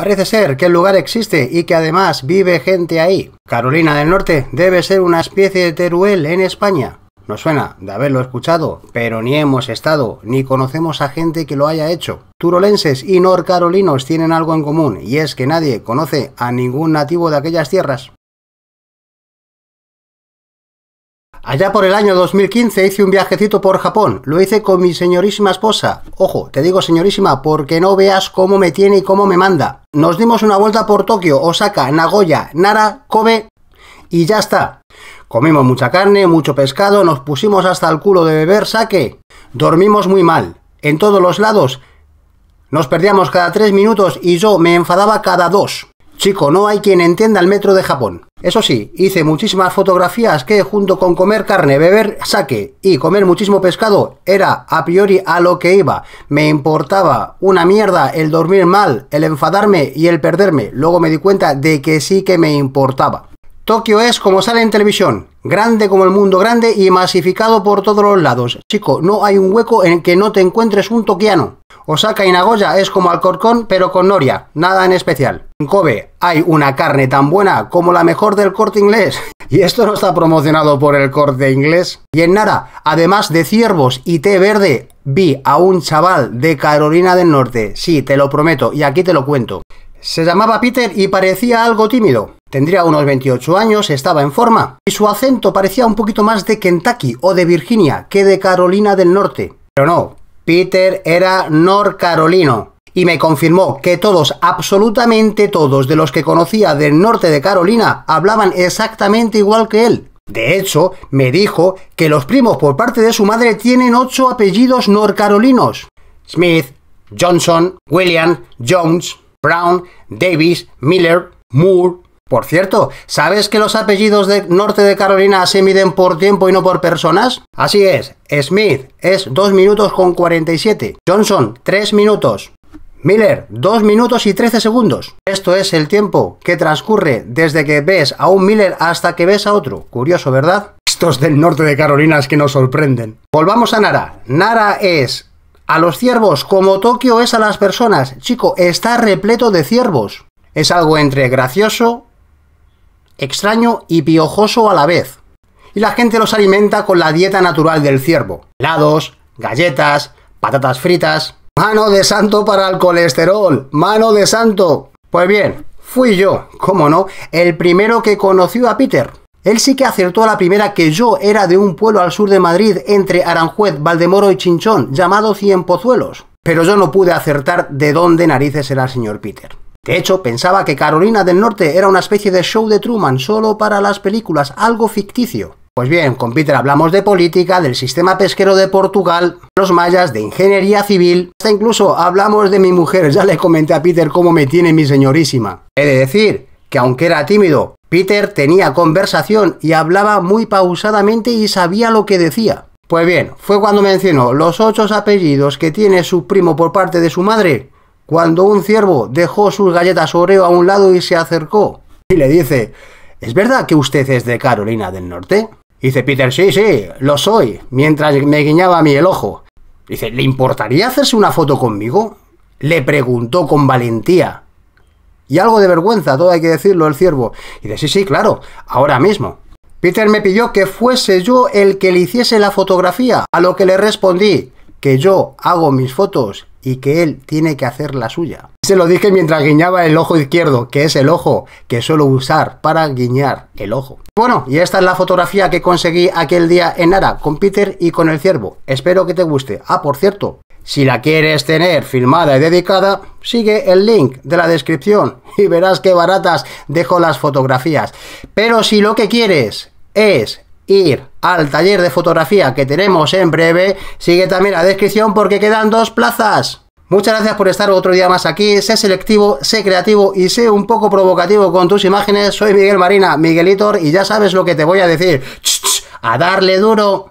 Parece ser que el lugar existe y que además vive gente ahí. Carolina del Norte debe ser una especie de Teruel en España. Nos suena de haberlo escuchado, pero ni hemos estado, ni conocemos a gente que lo haya hecho. Turolenses y norcarolinos tienen algo en común, y es que nadie conoce a ningún nativo de aquellas tierras. Allá por el año 2015 hice un viajecito por Japón. Lo hice con mi señorísima esposa. Ojo, te digo señorísima porque no veas cómo me tiene y cómo me manda. Nos dimos una vuelta por Tokio, Osaka, Nagoya, Nara, Kobe y ya está. Comimos mucha carne, mucho pescado, nos pusimos hasta el culo de beber sake. Dormimos muy mal. En todos los lados. Nos perdíamos cada tres minutos y yo me enfadaba cada dos. Chico, no hay quien entienda el metro de Japón. Eso sí, hice muchísimas fotografías que junto con comer carne, beber sake y comer muchísimo pescado era a priori a lo que iba. Me importaba una mierda el dormir mal, el enfadarme y el perderme. Luego me di cuenta de que sí que me importaba. Tokio es como sale en televisión, grande como el mundo grande y masificado por todos los lados. Chico, no hay un hueco en el que no te encuentres un tokiano. Osaka y Nagoya es como Alcorcón, pero con Noria, nada en especial. En Kobe hay una carne tan buena como la mejor del corte inglés. Y esto no está promocionado por el corte inglés. Y en Nara, además de ciervos y té verde, vi a un chaval de Carolina del Norte. Sí, te lo prometo, y aquí te lo cuento. Se llamaba Peter y parecía algo tímido. Tendría unos 28 años, estaba en forma, y su acento parecía un poquito más de Kentucky o de Virginia que de Carolina del Norte. Pero no, Peter era norcarolino y me confirmó que todos, absolutamente todos de los que conocía del norte de Carolina hablaban exactamente igual que él. De hecho, me dijo que los primos por parte de su madre tienen ocho apellidos norcarolinos. Smith, Johnson, William, Jones, Brown, Davis, Miller, Moore, por cierto, ¿sabes que los apellidos de norte de Carolina se miden por tiempo y no por personas? Así es, Smith es 2 minutos con 47, Johnson 3 minutos, Miller 2 minutos y 13 segundos. Esto es el tiempo que transcurre desde que ves a un Miller hasta que ves a otro. Curioso, ¿verdad? Estos del norte de Carolina es que nos sorprenden. Volvamos a Nara. Nara es a los ciervos como Tokio es a las personas. Chico, está repleto de ciervos. Es algo entre gracioso, extraño y piojoso a la vez. Y la gente los alimenta con la dieta natural del ciervo. Helados, galletas, patatas fritas. Mano de santo para el colesterol. Mano de santo. Pues bien, fui yo, cómo no, el primero que conoció a Peter. Él sí que acertó a la primera que yo era de un pueblo al sur de Madrid, entre Aranjuez, Valdemoro y Chinchón, llamado Cienpozuelos. Pero yo no pude acertar de dónde narices era el señor Peter. De hecho, pensaba que Carolina del Norte era una especie de show de Truman solo para las películas, algo ficticio. Pues bien, con Peter hablamos de política, del sistema pesquero de Portugal, los mayas, de ingeniería civil, hasta incluso hablamos de mi mujer, ya le comenté a Peter cómo me tiene mi señorísima. He de decir que aunque era tímido, Peter tenía conversación y hablaba muy pausadamente y sabía lo que decía. Pues bien, fue cuando mencionó los ocho apellidos que tiene su primo por parte de su madre cuando un ciervo dejó sus galletas Oreo a un lado y se acercó y le dice, ¿es verdad que usted es de Carolina del Norte? dice Peter, sí, sí, lo soy, mientras me guiñaba a mí el ojo. dice, ¿le importaría hacerse una foto conmigo? Le preguntó con valentía. Y algo de vergüenza, todo hay que decirlo, el ciervo. Y dice, sí, sí, claro, ahora mismo. Peter me pidió que fuese yo el que le hiciese la fotografía, a lo que le respondí que yo hago mis fotos y que él tiene que hacer la suya. Se lo dije mientras guiñaba el ojo izquierdo, que es el ojo que suelo usar para guiñar el ojo. Bueno, y esta es la fotografía que conseguí aquel día en Nara, con Peter y con el ciervo. Espero que te guste. Ah, por cierto, si la quieres tener filmada y dedicada, sigue el link de la descripción y verás qué baratas dejo las fotografías. Pero si lo que quieres es ir al taller de fotografía que tenemos en breve. Sigue también la descripción porque quedan dos plazas. Muchas gracias por estar otro día más aquí. Sé selectivo, sé creativo y sé un poco provocativo con tus imágenes. Soy Miguel Marina, Miguelitor, y ya sabes lo que te voy a decir. a darle duro.